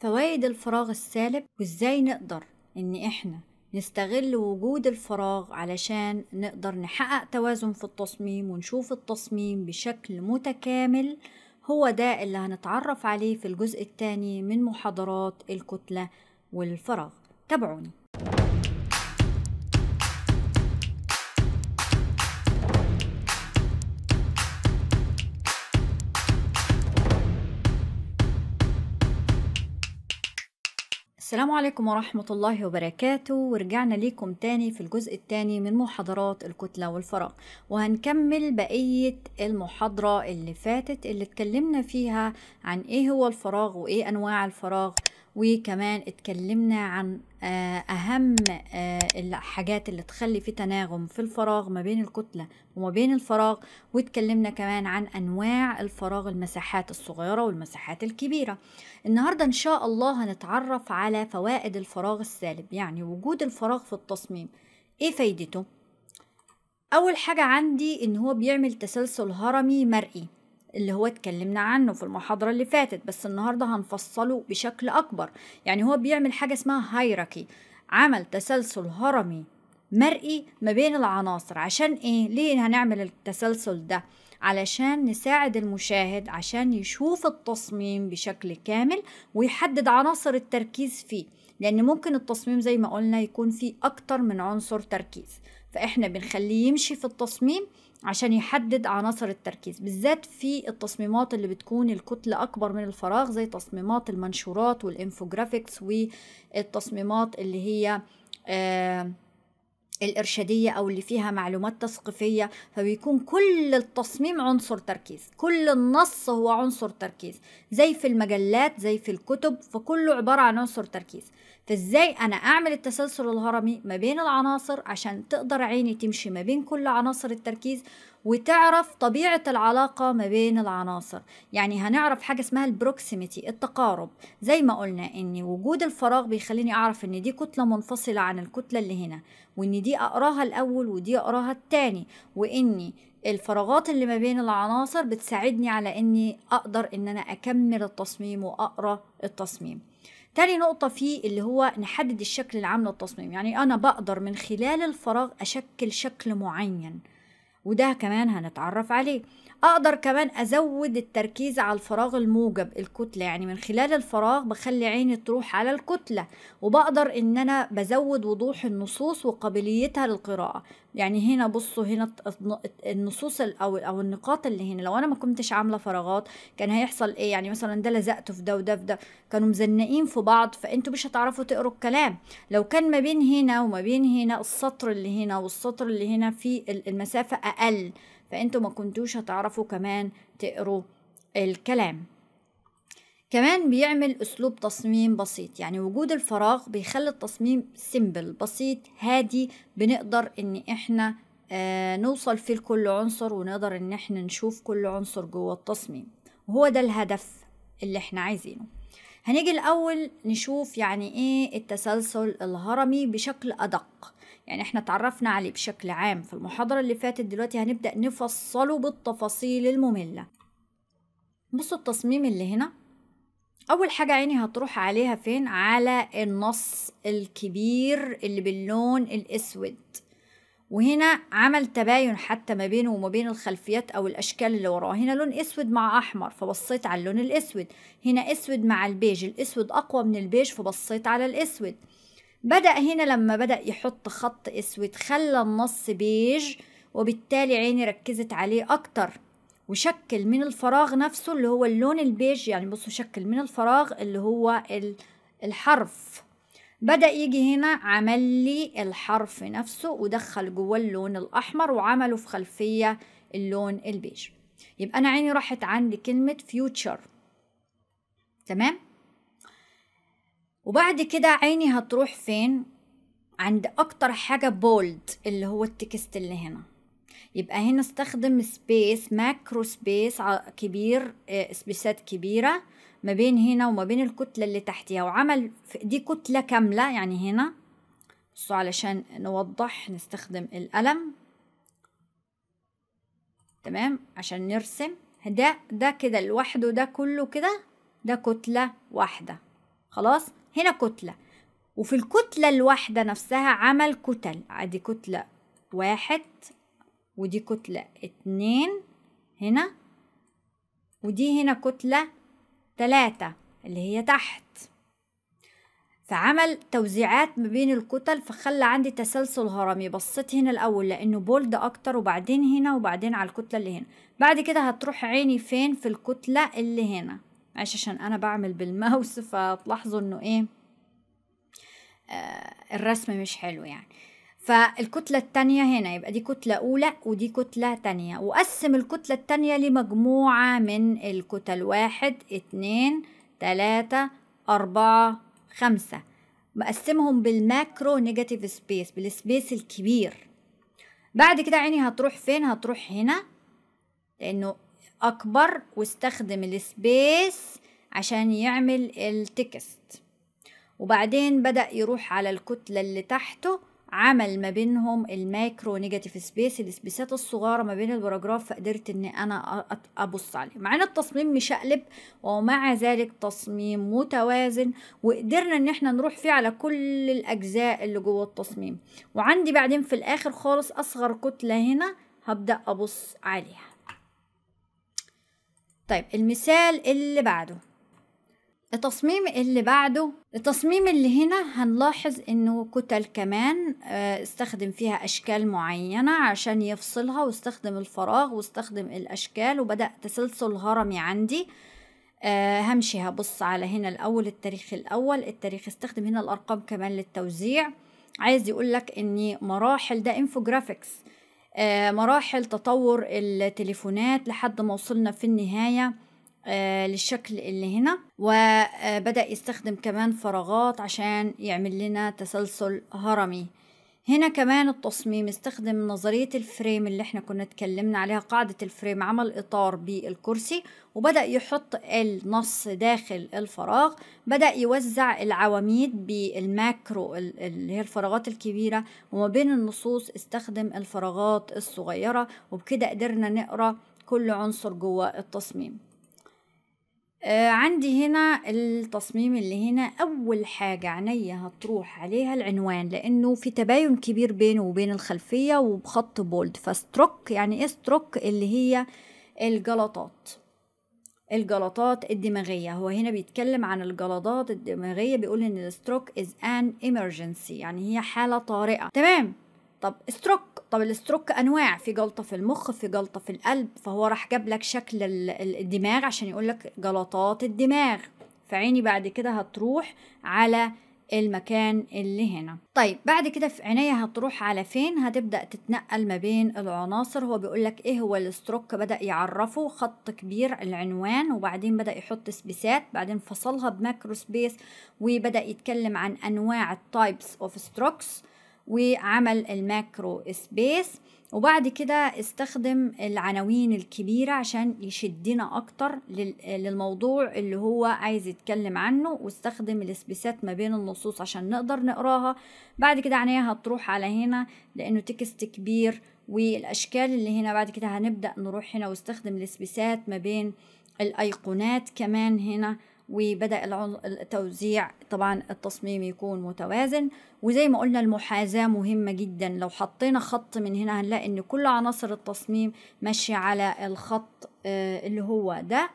فوائد الفراغ السالب وازاي نقدر ان احنا نستغل وجود الفراغ علشان نقدر نحقق توازن في التصميم ونشوف التصميم بشكل متكامل هو ده اللي هنتعرف عليه في الجزء الثاني من محاضرات الكتلة والفراغ تابعوني السلام عليكم ورحمة الله وبركاته ورجعنا ليكم تاني في الجزء التاني من محاضرات الكتلة والفراغ وهنكمل بقية المحاضرة اللي فاتت اللي اتكلمنا فيها عن ايه هو الفراغ وايه انواع الفراغ وكمان اتكلمنا عن آه، أهم آه، الحاجات اللي تخلي في تناغم في الفراغ ما بين الكتلة وما بين الفراغ واتكلمنا كمان عن أنواع الفراغ المساحات الصغيرة والمساحات الكبيرة النهاردة إن شاء الله هنتعرف على فوائد الفراغ السالب يعني وجود الفراغ في التصميم إيه فايدته؟ أول حاجة عندي إن هو بيعمل تسلسل هرمي مرئي اللي هو اتكلمنا عنه في المحاضرة اللي فاتت بس النهاردة هنفصله بشكل أكبر يعني هو بيعمل حاجة اسمها هايركي عمل تسلسل هرمي مرئي ما بين العناصر عشان ايه ليه هنعمل التسلسل ده علشان نساعد المشاهد عشان يشوف التصميم بشكل كامل ويحدد عناصر التركيز فيه لأن ممكن التصميم زي ما قلنا يكون فيه أكتر من عنصر تركيز فإحنا بنخليه يمشي في التصميم عشان يحدد عناصر التركيز بالذات في التصميمات اللي بتكون الكتلة أكبر من الفراغ زي تصميمات المنشورات والإنفوجرافيكس والتصميمات اللي هي آه الإرشادية أو اللي فيها معلومات تثقيفية فبيكون كل التصميم عنصر تركيز كل النص هو عنصر تركيز زي في المجلات زي في الكتب فكله عبارة عن عنصر تركيز فازاي انا اعمل التسلسل الهرمي ما بين العناصر عشان تقدر عيني تمشي ما بين كل عناصر التركيز وتعرف طبيعة العلاقة ما بين العناصر يعني هنعرف حاجة اسمها البروكسيميتي التقارب زي ما قلنا ان وجود الفراغ بيخليني اعرف ان دي كتلة منفصلة عن الكتلة اللي هنا وان دي اقراها الاول ودي اقراها التاني واني الفراغات اللي ما بين العناصر بتساعدني على اني اقدر ان انا اكمل التصميم واقرا التصميم تاني نقطة فيه اللي هو نحدد الشكل العام للتصميم يعني أنا بقدر من خلال الفراغ أشكل شكل معين وده كمان هنتعرف عليه اقدر كمان ازود التركيز على الفراغ الموجب الكتله يعني من خلال الفراغ بخلي عيني تروح على الكتله وبقدر ان انا بزود وضوح النصوص وقابليتها للقراءه يعني هنا بصوا هنا النصوص او او النقاط اللي هنا لو انا ما كنتش عامله فراغات كان هيحصل ايه يعني مثلا ده لزقته في ده وده في ده كانوا مزنقين في بعض فانتوا مش هتعرفوا تقروا الكلام لو كان ما بين هنا وما بين هنا السطر اللي هنا والسطر اللي هنا في المسافه اقل فانتوا ما كنتوش هتعرفوا كمان تقروا الكلام كمان بيعمل أسلوب تصميم بسيط يعني وجود الفراغ بيخلي التصميم سيمبل بسيط هادي بنقدر إن إحنا آه نوصل فيه لكل عنصر ونقدر إن إحنا نشوف كل عنصر جوه التصميم وهو ده الهدف اللي إحنا عايزينه هنيجي الأول نشوف يعني إيه التسلسل الهرمي بشكل أدق يعني احنا تعرفنا عليه بشكل عام في المحاضرة اللي فاتت دلوقتي هنبدأ نفصله بالتفاصيل المملة بصوا التصميم اللي هنا اول حاجه عيني هتروح عليها فين على النص الكبير اللي باللون الاسود وهنا عمل تباين حتى ما بينه وما بين الخلفيات او الاشكال اللي وراه هنا لون اسود مع احمر فبصيت على اللون الاسود هنا اسود مع البيج الاسود اقوى من البيج فبصيت على الاسود بدا هنا لما بدا يحط خط اسود خلى النص بيج وبالتالي عيني ركزت عليه اكتر وشكل من الفراغ نفسه اللي هو اللون البيج يعني بصوا شكل من الفراغ اللي هو الحرف بدأ يجي هنا عمل لي الحرف نفسه ودخل جواه اللون الأحمر وعمله في خلفية اللون البيج يبقى أنا عيني راحت عند كلمة فيوتشر تمام وبعد كده عيني هتروح فين عند أكتر حاجة بولد اللي هو التكست اللي هنا يبقى هنا استخدم سبيس ماكرو سبيس كبير سبيسات آه، كبيرة ما بين هنا وما بين الكتلة اللي تحتها وعمل دي كتلة كاملة يعني هنا بصوا علشان نوضح نستخدم القلم تمام عشان نرسم ده ده كده لوحده ده كله كده ده كتلة واحدة خلاص هنا كتلة وفي الكتلة الواحدة نفسها عمل كتل عادي كتلة واحد ودي كتلة اتنين هنا ودي هنا كتلة تلاتة اللي هي تحت فعمل توزيعات ما بين الكتل فخلى عندي تسلسل هرمي بصيت هنا الاول لانه بولد اكتر وبعدين هنا وبعدين على الكتله اللي هنا بعد كده هتروح عيني فين في الكتله اللي هنا معلش عشان انا بعمل بالماوس فتلاحظوا انه ايه آه الرسم مش حلو يعني فالكتلة التانية هنا يبقى دي كتلة أولى ودي كتلة تانية وقسم الكتلة التانية لمجموعة من الكتل واحد اتنين تلاتة أربعة خمسة مقسمهم بالماكرو نيجاتيف سبيس بالسبيس الكبير بعد كده عيني هتروح فين هتروح هنا لأنه أكبر واستخدم السبيس عشان يعمل التكست وبعدين بدأ يروح على الكتلة اللي تحته عمل ما بينهم الماكرو نيجاتيف سبيس السبيسات الصغيره ما بين البراجراف فقدرت ان انا ابص عليه مع ان التصميم مشقلب ومع ذلك تصميم متوازن وقدرنا ان احنا نروح فيه على كل الاجزاء اللي جوه التصميم وعندي بعدين في الاخر خالص اصغر كتله هنا هبدا ابص عليها طيب المثال اللي بعده التصميم اللي بعده التصميم اللي هنا هنلاحظ انه كتل كمان آه، استخدم فيها اشكال معينة عشان يفصلها واستخدم الفراغ واستخدم الاشكال وبدأ تسلسل هرمي عندي آه، همشي هبص على هنا الاول التاريخ الاول التاريخ استخدم هنا الارقام كمان للتوزيع عايز يقول لك ان مراحل ده انفوجرافيكس آه، مراحل تطور التليفونات لحد ما وصلنا في النهايه آه، للشكل اللي هنا وبدأ يستخدم كمان فراغات عشان يعمل لنا تسلسل هرمي هنا كمان التصميم استخدم نظرية الفريم اللي احنا كنا اتكلمنا عليها قاعدة الفريم عمل إطار بالكرسي وبدأ يحط النص داخل الفراغ بدأ يوزع العواميد بالماكرو اللي هي الفراغات الكبيرة وما بين النصوص استخدم الفراغات الصغيرة وبكده قدرنا نقرأ كل عنصر جوه التصميم آه عندي هنا التصميم اللي هنا أول حاجة عينيا هتروح عليها العنوان لأنه في تباين كبير بينه وبين الخلفية وبخط بولد فستروك يعني إيه ستروك اللي هي الجلطات الجلطات الدماغية هو هنا بيتكلم عن الجلطات الدماغية بيقول إن الستروك is an emergency يعني هي حالة طارئة تمام طب ستروك طب الستروك انواع في جلطه في المخ في جلطه في القلب فهو راح جاب لك شكل الدماغ عشان يقول لك جلطات الدماغ فعيني بعد كده هتروح على المكان اللي هنا طيب بعد كده في عينيا هتروح على فين هتبدا تتنقل ما بين العناصر هو بيقول لك ايه هو الاستروك بدا يعرفه خط كبير العنوان وبعدين بدا يحط سبيسات بعدين فصلها بماكرو سبيس وبدا يتكلم عن انواع التايبس اوف ستروكس وعمل الماكرو سبيس وبعد كده استخدم العناوين الكبيرة عشان يشدنا أكتر للموضوع اللي هو عايز يتكلم عنه واستخدم الاسبيسات ما بين النصوص عشان نقدر نقراها بعد كده عينيها هتروح على هنا لأنه تكست كبير والأشكال اللي هنا بعد كده هنبدأ نروح هنا واستخدم الاسبيسات ما بين الأيقونات كمان هنا وبدأ التوزيع طبعا التصميم يكون متوازن وزي ما قلنا المحاذاة مهمة جدا لو حطينا خط من هنا هنلاقي ان كل عناصر التصميم ماشية على الخط آه، اللي هو ده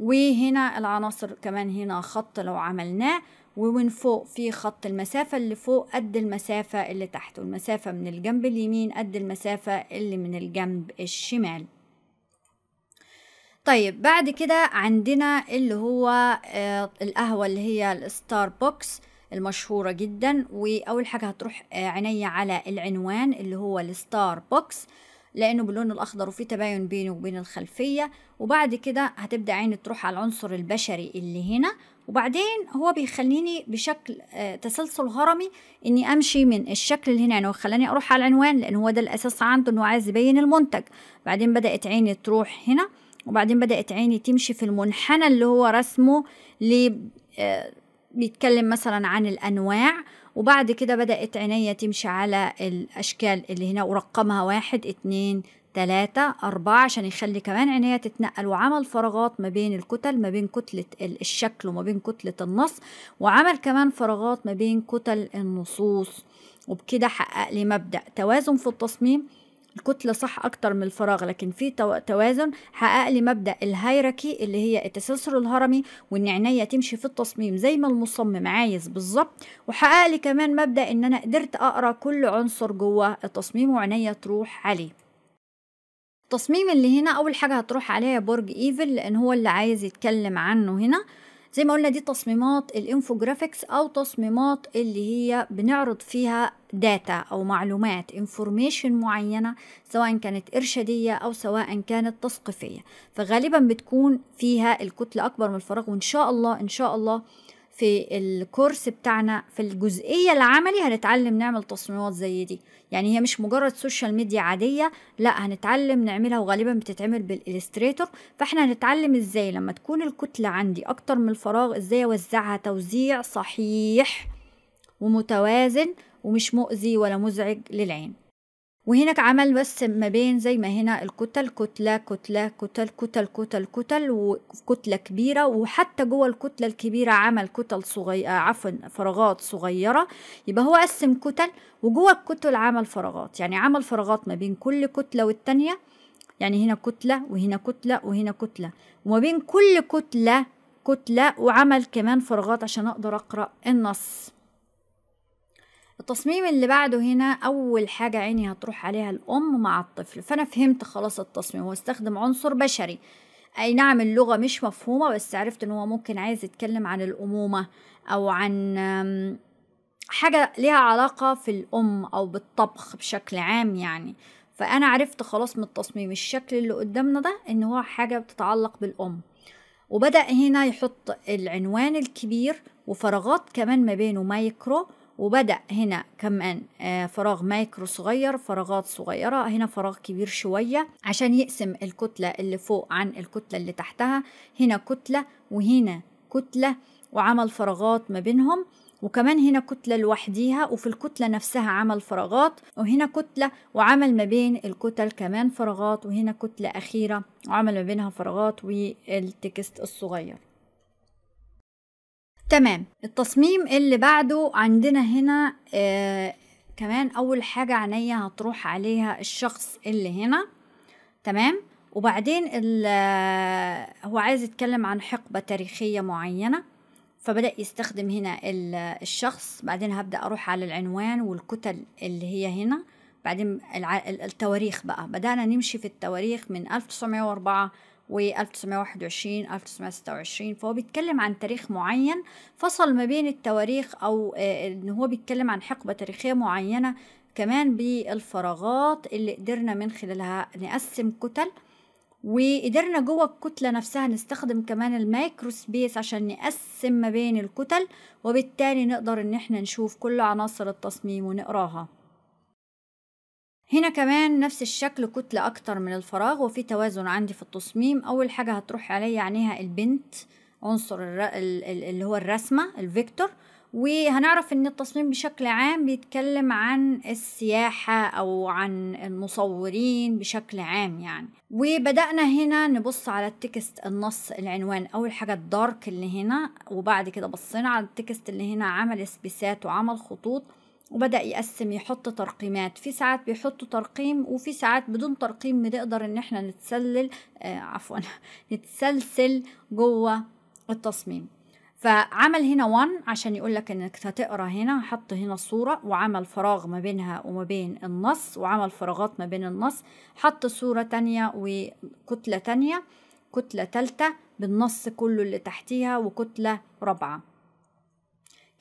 وهنا العناصر كمان هنا خط لو عملناه ومن فوق في خط المسافة اللي فوق قد المسافة اللي تحت والمسافة من الجنب اليمين قد المسافة اللي من الجنب الشمال طيب بعد كده عندنا اللي هو آه القهوة اللي هي الستاربوكس المشهورة جدا وأول حاجة هتروح آه عينيا على العنوان اللي هو الستاربوكس لأنه باللون الأخضر وفي تباين بينه وبين الخلفية وبعد كده هتبدأ عيني تروح على العنصر البشري اللي هنا وبعدين هو بيخليني بشكل آه تسلسل هرمي اني امشي من الشكل اللي هنا يعني هو خلاني اروح على العنوان لان هو ده الاساس عنده انه عايز يبين المنتج بعدين بدات عيني تروح هنا وبعدين بدأت عيني تمشي في المنحنى اللي هو رسمه اللي آه، بيتكلم مثلا عن الأنواع وبعد كده بدأت عينيا تمشي على الأشكال اللي هنا ورقمها واحد اتنين تلاتة أربعة عشان يخلي كمان عينيا تتنقل وعمل فراغات ما بين الكتل ما بين كتلة الشكل وما بين كتلة النص وعمل كمان فراغات ما بين كتل النصوص وبكده حقق لي مبدأ توازن في التصميم الكتلة صح أكتر من الفراغ لكن في توازن حقق لي مبدأ الهيركي اللي هي التسلسل الهرمي وإن عينيا تمشي في التصميم زي ما المصمم عايز بالظبط وحقق لي كمان مبدأ إن أنا قدرت أقرأ كل عنصر جوه التصميم وعينيا تروح عليه التصميم اللي هنا أول حاجة هتروح عليها برج إيفل لأن هو اللي عايز يتكلم عنه هنا زي ما قلنا دي تصميمات الانفوجرافيكس او تصميمات اللي هي بنعرض فيها داتا او معلومات انفورميشن معينه سواء كانت ارشاديه او سواء كانت تثقيفيه فغالبا بتكون فيها الكتله اكبر من الفراغ وان شاء الله ان شاء الله في الكورس بتاعنا في الجزئية العملي هنتعلم نعمل تصميمات زي دي يعني هي مش مجرد سوشيال ميديا عادية لا هنتعلم نعملها وغالبا بتتعمل بالإلستريتور فاحنا هنتعلم ازاي لما تكون الكتلة عندي أكتر من الفراغ ازاي أوزعها توزيع صحيح ومتوازن ومش مؤذي ولا مزعج للعين وهناك عمل بس ما بين زي ما هنا الكتل كتلة كتلة كتل كتل كتل كتل وكتلة كبيرة وحتى جوه الكتلة الكبيرة عمل كتل صغيرة آه، عفوا فراغات صغيرة يبقى هو قسم كتل وجوه الكتل عمل فراغات يعني عمل فراغات ما بين كل كتلة والتانية يعني هنا كتلة وهنا كتلة وهنا كتلة وما بين كل كتلة كتلة وعمل كمان فراغات عشان أقدر أقرأ النص التصميم اللي بعده هنا أول حاجة عيني هتروح عليها الأم مع الطفل فأنا فهمت خلاص التصميم واستخدم عنصر بشري أي نعم اللغة مش مفهومة بس عرفت إن هو ممكن عايز يتكلم عن الأمومة أو عن حاجة ليها علاقة في الأم أو بالطبخ بشكل عام يعني فأنا عرفت خلاص من التصميم الشكل اللي قدامنا ده إن هو حاجة بتتعلق بالأم وبدأ هنا يحط العنوان الكبير وفراغات كمان ما بينه مايكرو وبدأ هنا كمان آه، فراغ مايكرو صغير فراغات صغيرة هنا فراغ كبير شوية عشان يقسم الكتلة اللي فوق عن الكتلة اللي تحتها هنا كتلة وهنا كتلة وعمل فراغات ما بينهم وكمان هنا كتلة لوحديها وفي الكتلة نفسها عمل فراغات وهنا كتلة وعمل ما بين الكتل كمان فراغات وهنا كتلة أخيرة وعمل ما بينها فراغات والتكست الصغير تمام التصميم اللي بعده عندنا هنا آه كمان اول حاجة عينيا هتروح عليها الشخص اللي هنا تمام وبعدين آه، هو عايز يتكلم عن حقبة تاريخية معينة فبدأ يستخدم هنا آه، الشخص بعدين هبدأ أروح على العنوان والكتل اللي هي هنا بعدين التواريخ بقى بدأنا نمشي في التواريخ من 1904 و1921 1926 فهو بيتكلم عن تاريخ معين فصل ما بين التواريخ او آه، ان هو بيتكلم عن حقبه تاريخيه معينه كمان بالفراغات اللي قدرنا من خلالها نقسم كتل وقدرنا جوه الكتلة نفسها نستخدم كمان المايكرو سبيس عشان نقسم ما بين الكتل وبالتالي نقدر ان احنا نشوف كل عناصر التصميم ونقراها هنا كمان نفس الشكل كتلة أكتر من الفراغ وفي توازن عندي في التصميم أول حاجة هتروح عليا عينيها البنت عنصر اللي هو الرسمة الفيكتور وهنعرف ان التصميم بشكل عام بيتكلم عن السياحة او عن المصورين بشكل عام يعني وبدأنا هنا نبص على التكست النص العنوان اول حاجة الدارك اللي هنا وبعد كده بصينا على التكست اللي هنا عمل سبيسات وعمل خطوط وبدأ يقسم يحط ترقيمات في ساعات بيحطوا ترقيم وفي ساعات بدون ترقيم بنقدر ان احنا نتسلل آه عفوا نتسلسل جوه التصميم فعمل هنا 1 عشان يقول لك انك هتقرا هنا حط هنا الصوره وعمل فراغ ما بينها وما بين النص وعمل فراغات ما بين النص حط صوره تانية وكتله تانية كتله تالتة بالنص كله اللي تحتيها وكتله رابعه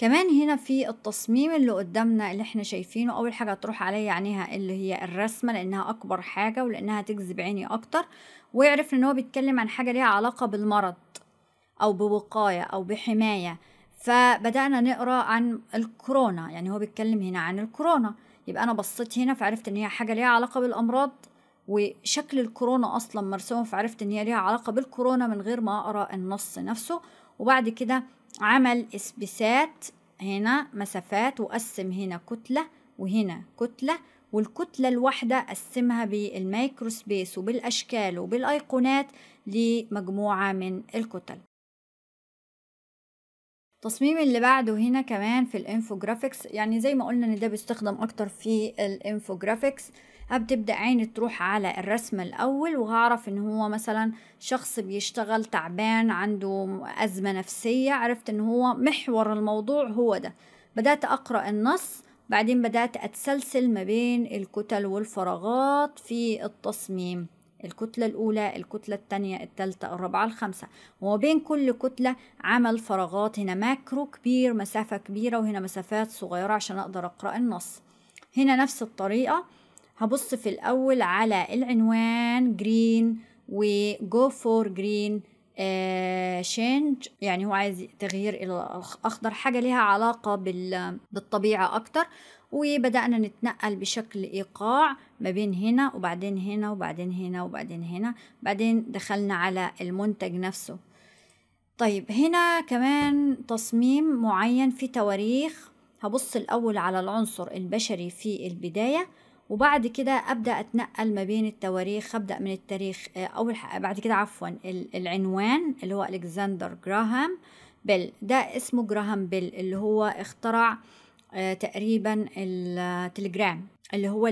كمان هنا في التصميم اللي قدامنا اللي احنا شايفينه اول حاجه هتروح عليا عينيها اللي هي الرسمه لانها اكبر حاجه ولانها هتجذب عيني اكتر ويعرف ان هو بيتكلم عن حاجه ليها علاقه بالمرض او بوقايه او بحمايه فبدانا نقرا عن الكورونا يعني هو بيتكلم هنا عن الكورونا يبقى انا بصيت هنا فعرفت ان هي حاجه ليها علاقه بالامراض وشكل الكورونا اصلا مرسوم فعرفت ان هي ليها علاقه بالكورونا من غير ما اقرا النص نفسه وبعد كده عمل اسبسات هنا مسافات وقسم هنا كتلة وهنا كتلة والكتلة الواحدة قسمها بالمايكروسبيس وبالأشكال وبالأيقونات لمجموعة من الكتل التصميم اللي بعده هنا كمان في الانفوجرافيكس يعني زي ما قلنا ان ده بيستخدم اكتر في الانفوجرافيكس بتبدأ عيني تروح على الرسم الأول وهعرف إن هو مثلا شخص بيشتغل تعبان عنده أزمة نفسية عرفت إن هو محور الموضوع هو ده بدأت أقرأ النص بعدين بدأت أتسلسل ما بين الكتل والفراغات في التصميم الكتلة الأولى الكتلة الثانية الثالثة الرابعة الخامسة وبين كل كتلة عمل فراغات هنا ماكرو كبير مسافة كبيرة وهنا مسافات صغيرة عشان أقدر أقرأ النص هنا نفس الطريقة هبص في الأول على العنوان جرين for فور جرين شينج يعني هو عايز تغيير إلى أخضر حاجة لها علاقة بالطبيعة أكتر وبدأنا نتنقل بشكل إيقاع ما بين هنا وبعدين هنا وبعدين هنا وبعدين هنا بعدين دخلنا على المنتج نفسه طيب هنا كمان تصميم معين في تواريخ هبص الأول على العنصر البشري في البداية وبعد كده ابدا اتنقل ما بين التواريخ ابدا من التاريخ آه، اول بعد كده عفوا العنوان اللي هو الكسندر جراهام بيل ده اسمه جراهام بيل اللي هو اخترع آه، تقريبا التليجرام اللي هو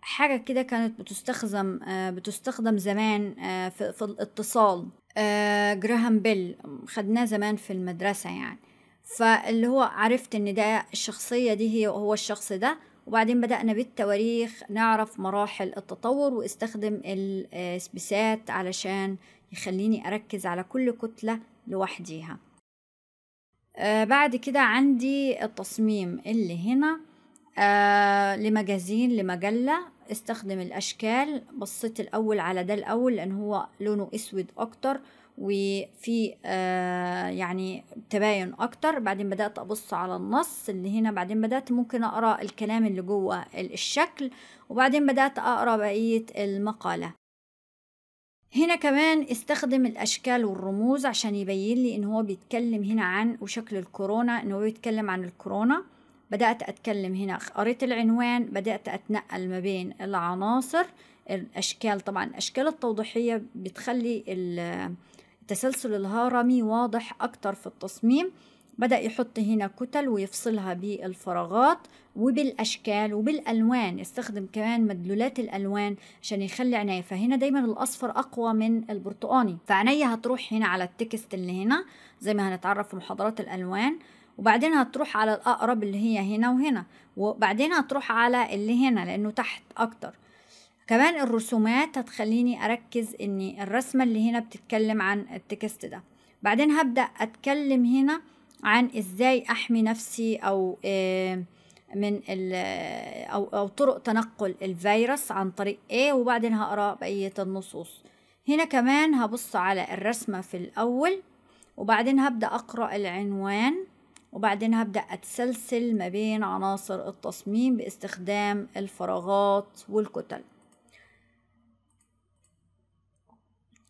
حاجه كده كانت بتستخدم آه، بتستخدم زمان في الاتصال جراهام بيل خدناه زمان في المدرسه يعني فاللي هو عرفت ان ده الشخصيه دي هي هو الشخص ده وبعدين بدأنا بالتواريخ نعرف مراحل التطور واستخدم السبيسات علشان يخليني أركز على كل كتلة لوحديها آه، بعد كده عندي التصميم اللي هنا آه، لمجازين لمجلة استخدم الأشكال بصيت الأول على ده الأول لأن هو لونه أسود أكتر وفي آه يعني تباين اكتر بعدين بدات ابص على النص اللي هنا بعدين بدات ممكن اقرا الكلام اللي جوه الشكل وبعدين بدات اقرا بقيه المقاله هنا كمان استخدم الاشكال والرموز عشان يبين لي ان هو بيتكلم هنا عن وشكل الكورونا ان هو بيتكلم عن الكورونا بدات اتكلم هنا قريت العنوان بدات اتنقل ما بين العناصر الاشكال طبعا الاشكال التوضيحيه بتخلي التسلسل الهرمي واضح أكتر في التصميم بدأ يحط هنا كتل ويفصلها بالفراغات وبالأشكال وبالألوان استخدم كمان مدلولات الألوان عشان يخلي عينيه فهنا دايما الأصفر أقوى من البرتقاني فعينيه هتروح هنا على التكست اللي هنا زي ما هنتعرف في محاضرات الألوان وبعدين هتروح على الأقرب اللي هي هنا وهنا وبعدين هتروح على اللي هنا لأنه تحت أكتر كمان الرسومات هتخليني أركز إني الرسمة اللي هنا بتتكلم عن التكست ده بعدين هبدأ أتكلم هنا عن إزاي أحمي نفسي أو من أو, أو طرق تنقل الفيروس عن طريق إيه وبعدين هقرأ بقية النصوص هنا كمان هبص على الرسمة في الأول وبعدين هبدأ أقرأ العنوان وبعدين هبدأ أتسلسل ما بين عناصر التصميم باستخدام الفراغات والكتل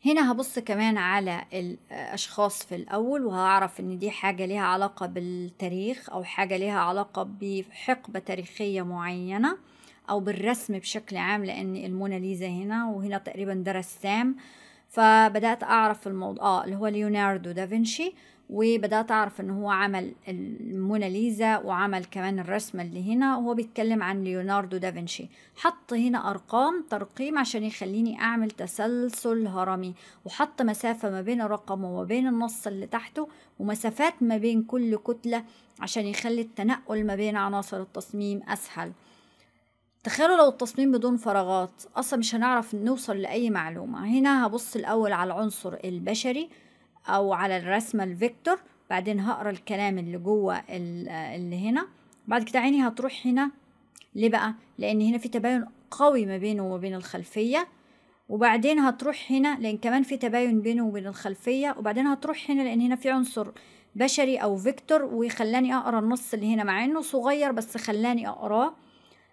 هنا هبص كمان على الأشخاص في الأول وهعرف إن دي حاجة ليها علاقة بالتاريخ أو حاجة ليها علاقة بحقبة تاريخية معينة أو بالرسم بشكل عام لأن الموناليزا هنا وهنا تقريبا ده رسام آه فبدات اعرف الموضوع اه اللي هو ليوناردو دافنشي وبدات اعرف ان هو عمل الموناليزا وعمل كمان الرسمه اللي هنا وهو بيتكلم عن ليوناردو دافنشي حط هنا ارقام ترقيم عشان يخليني اعمل تسلسل هرمي وحط مسافه ما بين الرقم وما بين النص اللي تحته ومسافات ما بين كل كتله عشان يخلي التنقل ما بين عناصر التصميم اسهل تخيلوا لو التصميم بدون فراغات اصلا مش هنعرف نوصل لاي معلومه هنا هبص الاول على العنصر البشري او على الرسمه الفيكتور بعدين هقرا الكلام اللي جوه اللي هنا بعد كده عيني هتروح هنا ليه بقى لان هنا في تباين قوي ما بينه وبين الخلفيه وبعدين هتروح هنا لان كمان في تباين بينه وبين الخلفيه وبعدين هتروح هنا لان هنا في عنصر بشري او فيكتور وخلاني اقرا النص اللي هنا مع انه صغير بس خلاني اقراه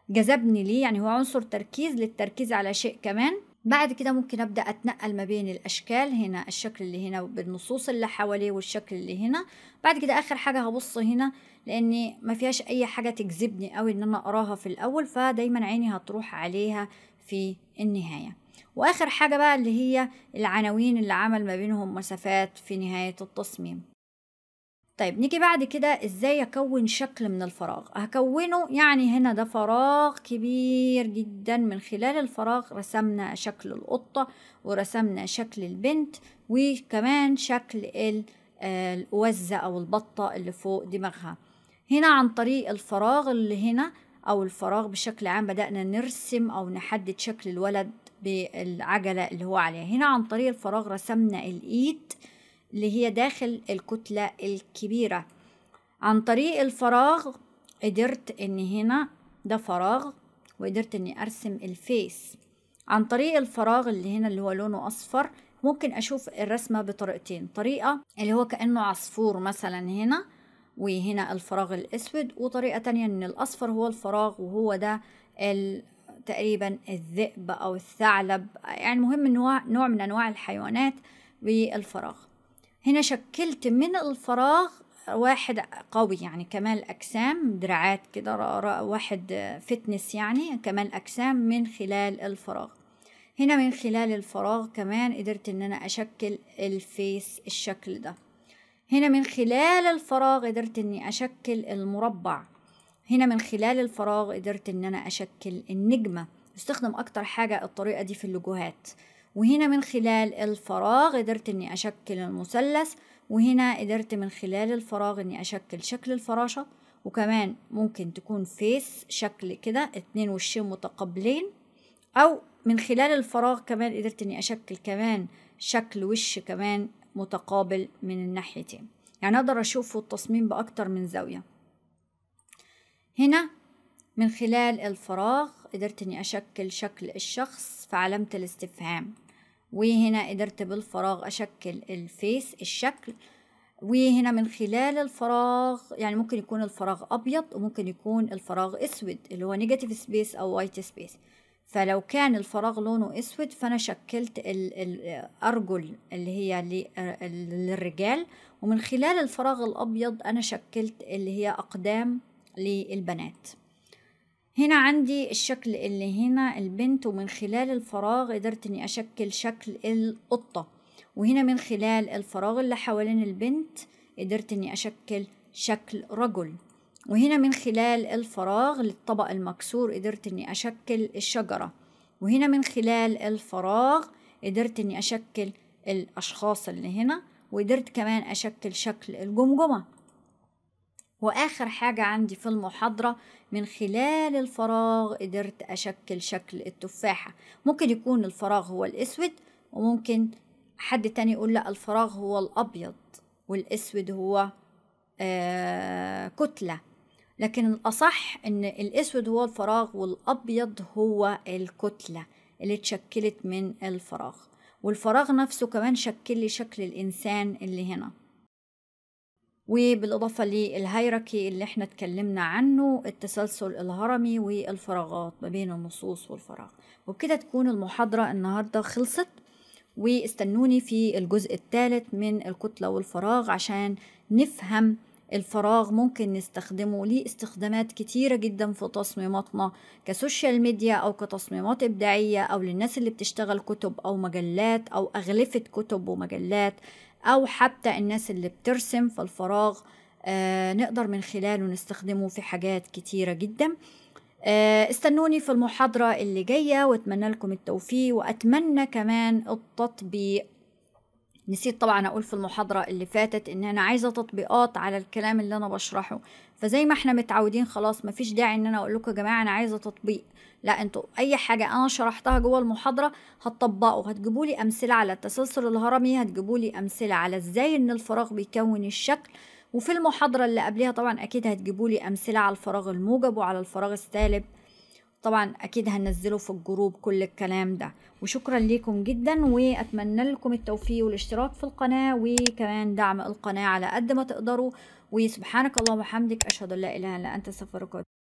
جذبني ليه يعني هو عنصر تركيز للتركيز على شيء كمان بعد كده ممكن ابدا اتنقل ما بين الاشكال هنا الشكل اللي هنا بالنصوص اللي حواليه والشكل اللي هنا بعد كده اخر حاجه هبص هنا لان ما فيهاش اي حاجه تجذبني قوي ان انا اقراها في الاول فدايما عيني هتروح عليها في النهايه واخر حاجه بقى اللي هي العناوين اللي عمل ما بينهم مسافات في نهايه التصميم طيب نيجي بعد كده ازاي اكون شكل من الفراغ هكونه يعني هنا ده فراغ كبير جدا من خلال الفراغ رسمنا شكل القطة ورسمنا شكل البنت وكمان شكل آه، الوزة او البطة اللي فوق دماغها هنا عن طريق الفراغ اللي هنا او الفراغ بشكل عام بدأنا نرسم او نحدد شكل الولد بالعجلة اللي هو عليها هنا عن طريق الفراغ رسمنا الايد اللي هي داخل الكتلة الكبيرة عن طريق الفراغ قدرت ان هنا ده فراغ وقدرت اني ارسم الفيس عن طريق الفراغ اللي هنا اللي هو لونه اصفر ممكن اشوف الرسمة بطريقتين طريقة اللي هو كأنه عصفور مثلا هنا وهنا الفراغ الاسود وطريقة تانية ان الاصفر هو الفراغ وهو ده تقريبا الذئب او الثعلب يعني مهم نوع, نوع من انواع الحيوانات والفراغ هنا شكلت من الفراغ واحد قوي يعني كمال أجسام دراعات كده واحد فتنس يعني كمال أجسام من خلال الفراغ هنا من خلال الفراغ كمان قدرت ان انا اشكل الفيس الشكل ده هنا من خلال الفراغ قدرت اني اشكل المربع هنا من خلال الفراغ قدرت ان انا اشكل النجمه استخدم اكتر حاجه الطريقه دي في اللوجوهات وهنا من خلال الفراغ قدرت اني اشكل المثلث وهنا قدرت من خلال الفراغ اني اشكل شكل الفراشة وكمان ممكن تكون فيس شكل كده اتنين وشين متقابلين او من خلال الفراغ كمان قدرت اني اشكل كمان شكل وش كمان متقابل من الناحيتين يعني اقدر اشوفه التصميم باكتر من زاوية هنا من خلال الفراغ قدرت اني اشكل شكل الشخص في علامة الاستفهام وهنا قدرت بالفراغ أشكل الفيس الشكل وهنا من خلال الفراغ يعني ممكن يكون الفراغ أبيض وممكن يكون الفراغ أسود اللي هو نيجاتيف سبيس أو وايت سبيس فلو كان الفراغ لونه أسود فأنا شكلت الأرجل اللي هي للرجال ومن خلال الفراغ الأبيض أنا شكلت اللي هي أقدام للبنات هنا عندي الشكل اللي هنا البنت ومن خلال الفراغ قدرت اني اشكل شكل القطة وهنا من خلال الفراغ اللي حوالين البنت قدرت اني اشكل شكل رجل وهنا من خلال الفراغ للطبق المكسور قدرت اني اشكل الشجرة وهنا من خلال الفراغ قدرت اني اشكل الاشخاص اللي هنا وقدرت كمان اشكل شكل الجمجمه وآخر حاجة عندي في المحاضرة من خلال الفراغ قدرت أشكل شكل التفاحة ممكن يكون الفراغ هو الأسود وممكن حد تاني يقول لا الفراغ هو الأبيض والأسود هو آه كتلة لكن الأصح إن الأسود هو الفراغ والأبيض هو الكتلة اللي اتشكلت من الفراغ والفراغ نفسه كمان شكل لي شكل الإنسان اللي هنا وبالإضافة للهيركي اللي احنا اتكلمنا عنه التسلسل الهرمي والفراغات ما بين النصوص والفراغ وبكده تكون المحاضرة النهاردة خلصت واستنوني في الجزء الثالث من الكتلة والفراغ عشان نفهم الفراغ ممكن نستخدمه ليه استخدامات كتيرة جدا في تصميماتنا كسوشيال ميديا أو كتصميمات إبداعية أو للناس اللي بتشتغل كتب أو مجلات أو أغلفة كتب ومجلات أو حتى الناس اللي بترسم في الفراغ آه، نقدر من خلاله نستخدمه في حاجات كتيرة جدا آه، استنوني في المحاضرة اللي جاية واتمنى لكم التوفيق واتمنى كمان التطبيق نسيت طبعا اقول في المحاضرة اللي فاتت ان انا عايزة تطبيقات على الكلام اللي انا بشرحه فزي ما احنا متعودين خلاص مفيش داعي ان انا اقول لكم يا جماعة انا عايزة تطبيق لا انتوا اي حاجة انا شرحتها جوه المحاضرة هتطبقوا هتجيبوا لي امثلة على التسلسل الهرمي هتجيبوا لي امثلة على ازاي ان الفراغ بيكون الشكل وفي المحاضرة اللي قبلها طبعا اكيد هتجيبوا لي امثلة على الفراغ الموجب وعلى الفراغ السالب طبعا اكيد هنزله في الجروب كل الكلام ده وشكرا ليكم جدا واتمنى لكم التوفيق والاشتراك في القناه وكمان دعم القناه على قد ما تقدروا وسبحانك اللهم وبحمدك اشهد ان لا اله الا انت استغفرك